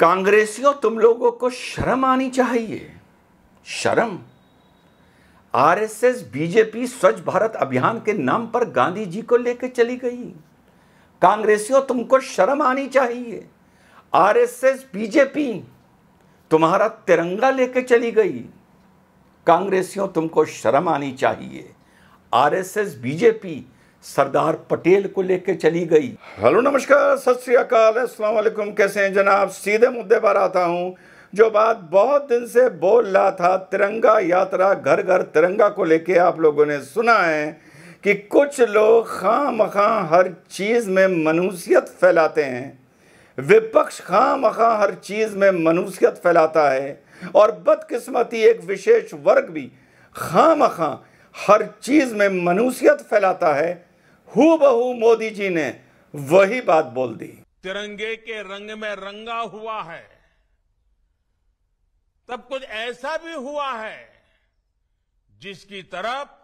कांग्रेसियों तुम लोगों को शर्म आनी चाहिए शर्म आरएसएस बीजेपी स्वच्छ भारत अभियान के नाम पर गांधी जी को लेकर चली गई कांग्रेसियों तुमको शर्म आनी चाहिए आरएसएस बीजेपी तुम्हारा तिरंगा लेकर चली गई कांग्रेसियों तुमको शर्म आनी चाहिए आरएसएस बीजेपी सरदार पटेल को लेकर चली गई हेलो नमस्कार सत श्रीकाल असलम कैसे हैं जनाब सीधे मुद्दे पर आता हूँ जो बात बहुत दिन से बोल रहा था तिरंगा यात्रा घर घर तिरंगा को लेके आप लोगों ने सुना है कि कुछ लोग खाम खा हर चीज़ में मनुसियत फैलाते हैं विपक्ष खाम खा हर चीज़ में मनुसियत फैलाता है और बदकिस्मती एक विशेष वर्ग भी खाम खा हर चीज़ में मनुसियत फैलाता है हूबहू बहू मोदी जी ने वही बात बोल दी तिरंगे के रंग में रंगा हुआ है तब कुछ ऐसा भी हुआ है जिसकी तरफ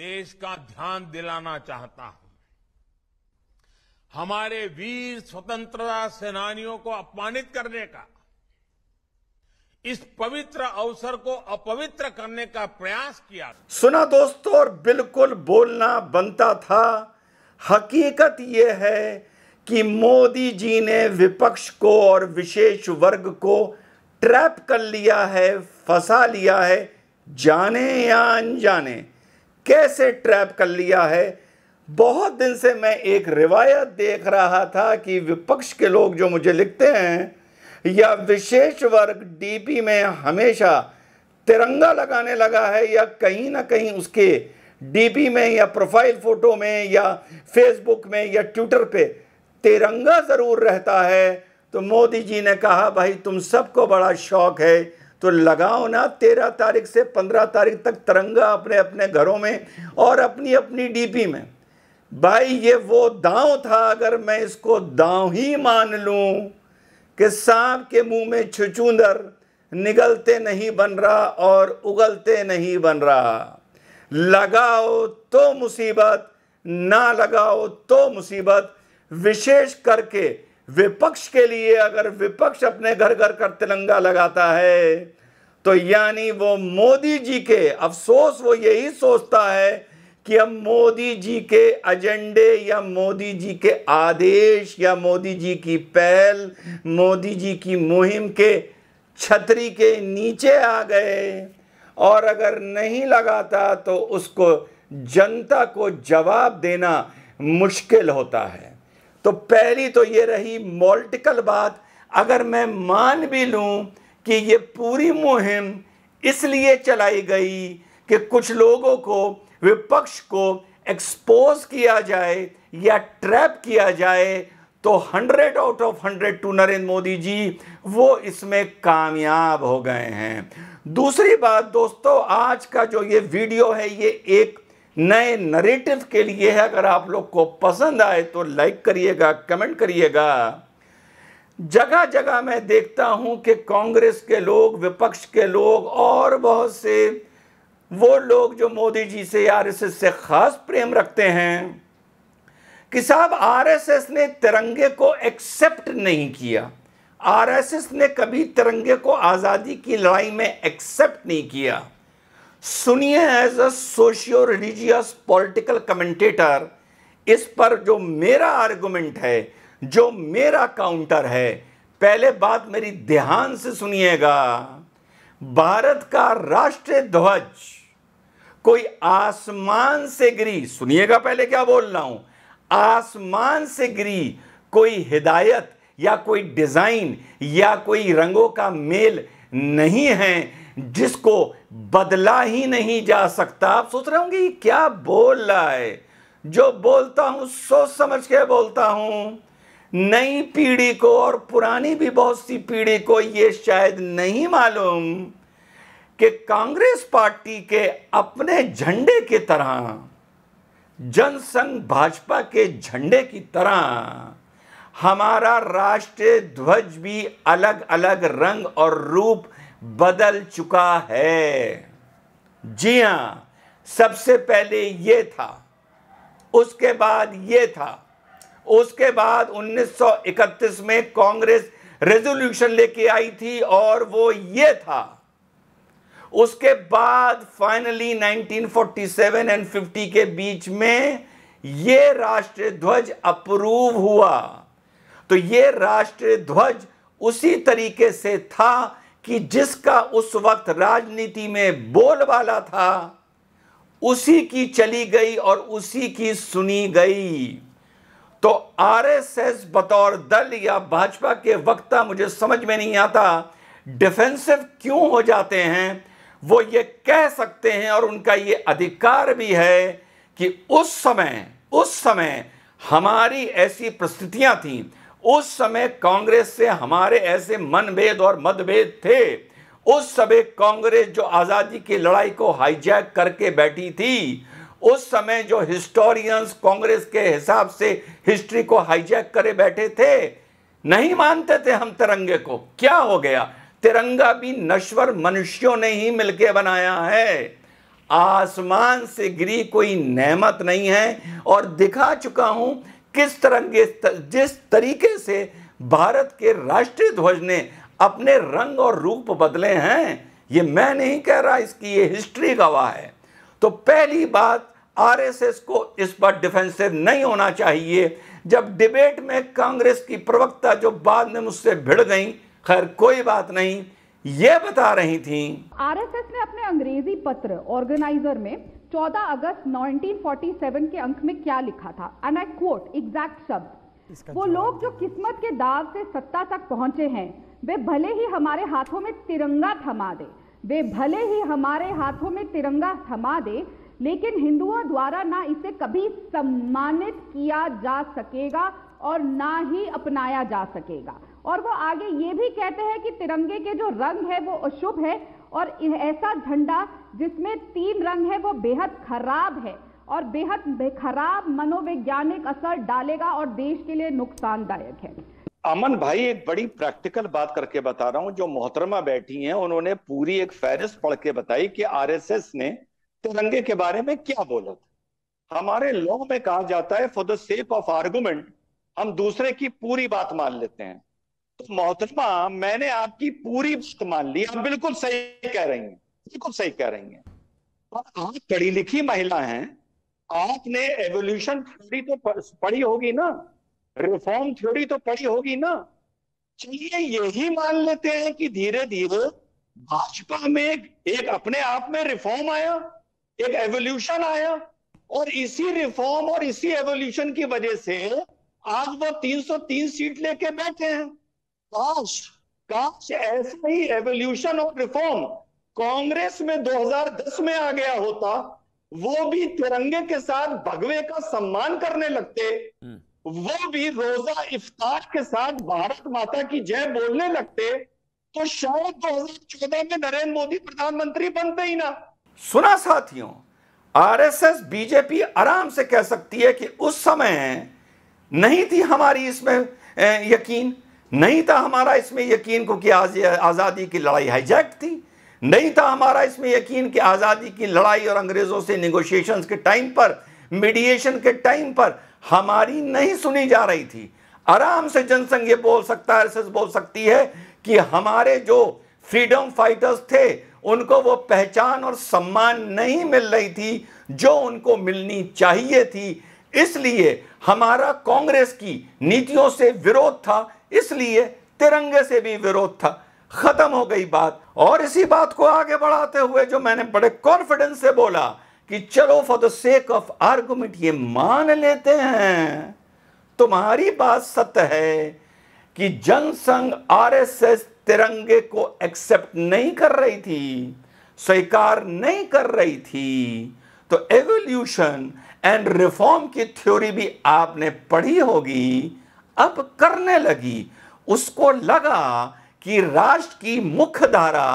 देश का ध्यान दिलाना चाहता हूं हमारे वीर स्वतंत्रता सेनानियों को अपमानित करने का इस पवित्र अवसर को अपवित्र करने का प्रयास किया सुना दोस्तों और बिल्कुल बोलना बनता था हकीकत यह है कि मोदी जी ने विपक्ष को और विशेष वर्ग को ट्रैप कर लिया है फंसा लिया है जाने या अनजाने कैसे ट्रैप कर लिया है बहुत दिन से मैं एक रिवायत देख रहा था कि विपक्ष के लोग जो मुझे लिखते हैं या विशेष वर्ग डीपी में हमेशा तिरंगा लगाने लगा है या कहीं ना कहीं उसके डीपी में या प्रोफाइल फ़ोटो में या फेसबुक में या ट्विटर पे तिरंगा ज़रूर रहता है तो मोदी जी ने कहा भाई तुम सबको बड़ा शौक है तो लगाओ ना तेरह तारीख से पंद्रह तारीख तक तिरंगा अपने अपने घरों में और अपनी अपनी डीपी में भाई ये वो दांव था अगर मैं इसको दांव ही मान लूँ कि सांप के मुंह में छुचुंदर निगलते नहीं बन रहा और उगलते नहीं बन रहा लगाओ तो मुसीबत ना लगाओ तो मुसीबत विशेष करके विपक्ष के लिए अगर विपक्ष अपने घर घर कर तिरंगा लगाता है तो यानी वो मोदी जी के अफसोस वो यही सोचता है कि हम मोदी जी के एजेंडे या मोदी जी के आदेश या मोदी जी की पहल मोदी जी की मुहिम के छतरी के नीचे आ गए और अगर नहीं लगाता तो उसको जनता को जवाब देना मुश्किल होता है तो पहली तो ये रही मोल्टिकल बात अगर मैं मान भी लूं कि ये पूरी मुहिम इसलिए चलाई गई कि कुछ लोगों को विपक्ष को एक्सपोज किया जाए या ट्रैप किया जाए तो hundred out of hundred to Narendra Modi ji वो इसमें कामयाब हो गए हैं दूसरी बात दोस्तों आज का जो ये वीडियो है ये एक नए नरेटिव के लिए है अगर आप लोग को पसंद आए तो लाइक करिएगा कमेंट करिएगा जगह जगह मैं देखता हूं कि कांग्रेस के लोग विपक्ष के लोग और बहुत से वो लोग जो मोदी जी से आरएसएस से खास प्रेम रखते हैं कि साहब आरएसएस ने तिरंगे को एक्सेप्ट नहीं किया आरएसएस ने कभी तिरंगे को आज़ादी की लड़ाई में एक्सेप्ट नहीं किया सुनिए as a socio religious political commentator इस पर जो मेरा आर्गुमेंट है जो मेरा काउंटर है पहले बात मेरी ध्यान से सुनिएगा भारत का राष्ट्रीय ध्वज कोई आसमान से गिरी सुनिएगा पहले क्या बोल रहा हूं आसमान से गिरी कोई हिदायत या कोई डिज़ाइन या कोई रंगों का मेल नहीं है जिसको बदला ही नहीं जा सकता आप सोच रहे होंगे क्या बोल रहा है जो बोलता हूं सोच समझ के बोलता हूं नई पीढ़ी को और पुरानी भी बहुत सी पीढ़ी को ये शायद नहीं मालूम कि कांग्रेस पार्टी के अपने झंडे की तरह जनसंघ भाजपा के झंडे की तरह हमारा राष्ट्रीय ध्वज भी अलग अलग रंग और रूप बदल चुका है जी हाँ सबसे पहले ये था उसके बाद ये था उसके बाद 1931 में कांग्रेस रेजोल्यूशन लेके आई थी और वो ये था उसके बाद फाइनली 1947 एंड 50 के बीच में ये राष्ट्रीय ध्वज अप्रूव हुआ तो ये राष्ट्रीय ध्वज उसी तरीके से था कि जिसका उस वक्त राजनीति में बोलबाला था उसी की चली गई और उसी की सुनी गई तो आरएसएस बतौर दल या भाजपा के वक्ता मुझे समझ में नहीं आता डिफेंसिव क्यों हो जाते हैं वो ये कह सकते हैं और उनका ये अधिकार भी है कि उस समय उस समय हमारी ऐसी परिस्थितियां थी उस समय कांग्रेस से हमारे ऐसे मनभेद और मतभेद थे उस समय कांग्रेस जो आज़ादी की लड़ाई को हाईजैक करके बैठी थी उस समय जो हिस्टोरियंस कांग्रेस के हिसाब से हिस्ट्री को हाईजैक करे बैठे थे नहीं मानते थे हम तिरंगे को क्या हो गया तिरंगा भी नश्वर मनुष्यों ने ही मिलके बनाया है आसमान से गिरी कोई नेमत नहीं है और दिखा चुका हूं किस तरंगे जिस तरीके से भारत के राष्ट्रीय ध्वज ने अपने रंग और रूप बदले हैं ये मैं नहीं कह रहा इसकी ये हिस्ट्री गवाह है तो पहली बात आरएसएस को इस पर डिफेंसिव नहीं होना चाहिए जब डिबेट में कांग्रेस की प्रवक्ता जो बाद में मुझसे भिड़ गई खैर कोई बात नहीं ये बता रही थी आरएसएस ने अपने अंग्रेजी पत्र ऑर्गेनाइजर में 14 अगस्त 1947 के अंक में क्या लिखा था एंड आई कोट एग्जैक्ट शब्द वो लोग जो किस्मत के दाव से सत्ता तक पहुंचे हैं वे भले ही हमारे हाथों में तिरंगा थमा दे वे भले ही हमारे हाथों में तिरंगा थमा दे लेकिन हिंदुओं द्वारा ना इसे कभी सम्मानित किया जा सकेगा और ना ही अपनाया जा सकेगा और वो आगे ये भी कहते हैं कि तिरंगे के जो रंग है वो अशुभ है और ऐसा झंडा जिसमें तीन रंग है वो बेहद खराब है और बेहद खराब मनोवैज्ञानिक असर डालेगा और देश के लिए नुकसानदायक है अमन भाई एक बड़ी प्रैक्टिकल बात करके बता रहा हूं जो मोहतरमा बैठी हैं उन्होंने पूरी एक फहरिस्त पढ़ के बताई कि आरएसएस ने तिरंगे के बारे में क्या बोला था हमारे लॉ में कहा जाता है for the sake of argument हम दूसरे की पूरी बात मान लेते हैं मोहतरमा मैंने आपकी पूरी बात मान ली आप बिल्कुल सही कह रही हैं बिल्कुल सही कह रही हैं और आप पढ़ी लिखी महिला हैं आपने एवोल्यूशन थ्योरी तो पढ़ी होगी ना रिफॉर्म थ्योरी तो पढ़ी होगी ना चलिए यही मान लेते हैं कि धीरे धीरे भाजपा में एक अपने आप में रिफॉर्म आया एक एवोल्यूशन आया और इसी रिफॉर्म और इसी एवोल्यूशन की वजह से आज वो 303 सीट लेके बैठे हैं काश काश ऐसा ही एवोल्यूशन और रिफॉर्म कांग्रेस में 2010 में आ गया होता वो भी तिरंगे के साथ भगवे का सम्मान करने लगते हम्म। वो भी रोजा इफ्तार के साथ भारत माता की जय बोलने लगते तो शायद 2014 में नरेंद्र मोदी प्रधानमंत्री बनते ही ना सुना साथियों आरएसएस बीजेपी आराम से कह सकती है कि उस समय नहीं थी हमारी इसमें यकीन नहीं था हमारा इसमें यकीन क्योंकि आज़ादी की लड़ाई हाईजैक थी नहीं था हमारा इसमें यकीन कि आज़ादी की लड़ाई और अंग्रेज़ों से निगोशिएशन के टाइम पर मीडिएशन के टाइम पर हमारी नहीं सुनी जा रही थी आराम से जनसंघ ये बोल सकता है एस बोल सकती है कि हमारे जो फ्रीडम फाइटर्स थे उनको वो पहचान और सम्मान नहीं मिल रही थी जो उनको मिलनी चाहिए थी इसलिए हमारा कांग्रेस की नीतियों से विरोध था इसलिए तिरंगे से भी विरोध था खत्म हो गई बात और इसी बात को आगे बढ़ाते हुए जो मैंने बड़े कॉन्फिडेंस से बोला कि चलो for the sake of argument ये मान लेते हैं तुम्हारी बात सत्य है कि जनसंघ आरएसएस तिरंगे को एक्सेप्ट नहीं कर रही थी स्वीकार नहीं कर रही थी तो एवोल्यूशन एंड रिफॉर्म की थ्योरी भी आपने पढ़ी होगी अब करने लगी उसको लगा कि राष्ट्र की मुख्य धारा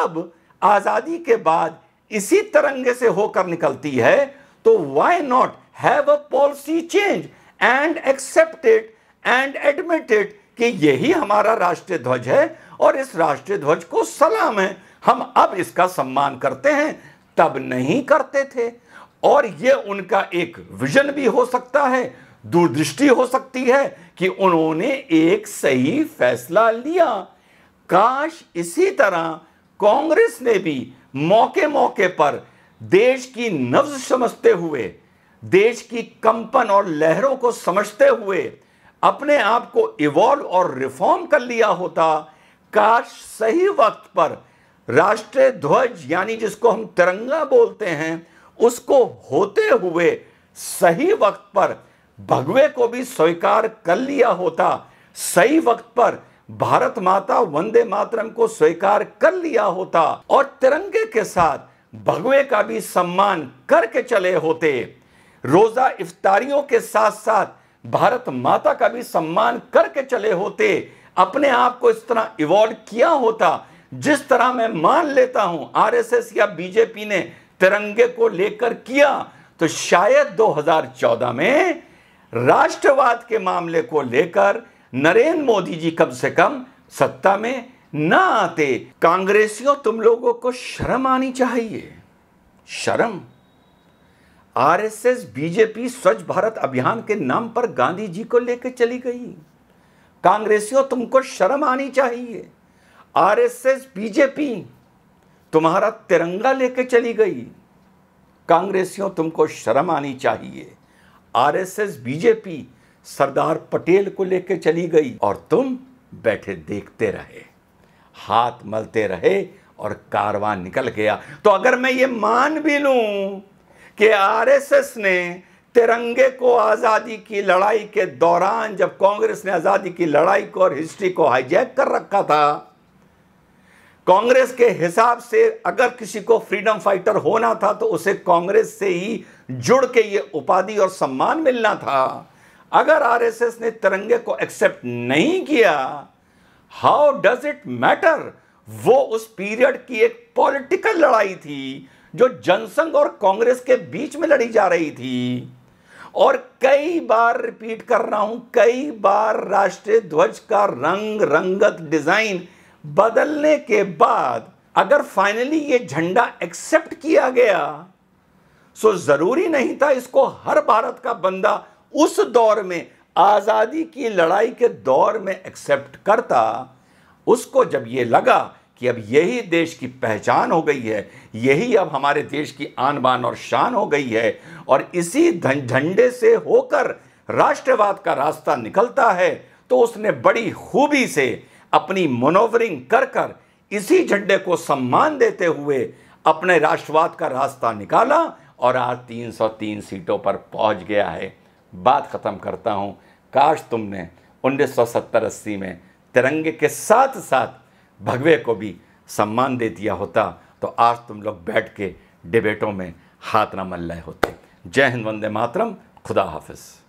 अब आज़ादी के बाद इसी तरंगे से होकर निकलती है तो why not have a policy change and accepted and admitted कि यही हमारा राष्ट्रीय ध्वज है और इस राष्ट्रीय ध्वज को सलाम है हम अब इसका सम्मान करते हैं तब नहीं करते थे और यह उनका एक विजन भी हो सकता है दूरदृष्टि हो सकती है कि उन्होंने एक सही फैसला लिया काश इसी तरह कांग्रेस ने भी मौके मौके पर देश की नब्ज समझते हुए देश की कंपन और लहरों को समझते हुए अपने आप को इवॉल्व और रिफॉर्म कर लिया होता काश सही वक्त पर राष्ट्रीय ध्वज यानी जिसको हम तिरंगा बोलते हैं उसको होते हुए सही वक्त पर भगवे को भी स्वीकार कर लिया होता सही वक्त पर भारत माता वंदे मातरम को स्वीकार कर लिया होता और तिरंगे के साथ भगवे का भी सम्मान करके चले होते रोजा इफ्तारियों के साथ साथ भारत माता का भी सम्मान करके चले होते अपने आप को इस तरह इवॉल्व किया होता जिस तरह मैं मान लेता हूं आरएसएस या बीजेपी ने तिरंगे को लेकर किया तो शायद 2014 में राष्ट्रवाद के मामले को लेकर नरेंद्र मोदी जी कम से कम सत्ता में ना आते कांग्रेसियों तुम लोगों को शर्म आनी चाहिए शर्म आरएसएस बीजेपी स्वच्छ भारत अभियान के नाम पर गांधी जी को लेकर चली गई कांग्रेसियों तुमको शर्म आनी चाहिए आरएसएस बीजेपी तुम्हारा तिरंगा लेकर चली गई कांग्रेसियों तुमको शर्म आनी चाहिए आरएसएस बीजेपी सरदार पटेल को लेकर चली गई और तुम बैठे देखते रहे हाथ मलते रहे और कारवां निकल गया तो अगर मैं ये मान भी लू कि आरएसएस ने तिरंगे को आज़ादी की लड़ाई के दौरान जब कांग्रेस ने आज़ादी की लड़ाई को और हिस्ट्री को हाईजैक कर रखा था कांग्रेस के हिसाब से अगर किसी को फ्रीडम फाइटर होना था तो उसे कांग्रेस से ही जुड़ के ये उपाधि और सम्मान मिलना था अगर आरएसएस ने तिरंगे को एक्सेप्ट नहीं किया हाउ डज इट मैटर वो उस पीरियड की एक पॉलिटिकल लड़ाई थी जो जनसंघ और कांग्रेस के बीच में लड़ी जा रही थी और कई बार रिपीट कर रहा हूं कई बार राष्ट्रीय ध्वज का रंग रंगत डिजाइन बदलने के बाद अगर फाइनली ये झंडा एक्सेप्ट किया गया सो जरूरी नहीं था इसको हर भारत का बंदा उस दौर में आज़ादी की लड़ाई के दौर में एक्सेप्ट करता उसको जब ये लगा कि अब यही देश की पहचान हो गई है यही अब हमारे देश की आन बान और शान हो गई है और इसी झंडे से होकर राष्ट्रवाद का रास्ता निकलता है तो उसने बड़ी खूबी से अपनी मनोवरिंग कर कर इसी झंडे को सम्मान देते हुए अपने राष्ट्रवाद का रास्ता निकाला और आज 303 सीटों पर पहुंच गया है बात ख़त्म करता हूं काश तुमने 1970 अस्सी में तिरंगे के साथ साथ भगवे को भी सम्मान दे दिया होता तो आज तुम लोग बैठ के डिबेटों में हाथ न मल रहे होते जय हिंद वंदे मातरम खुदा हाफिज़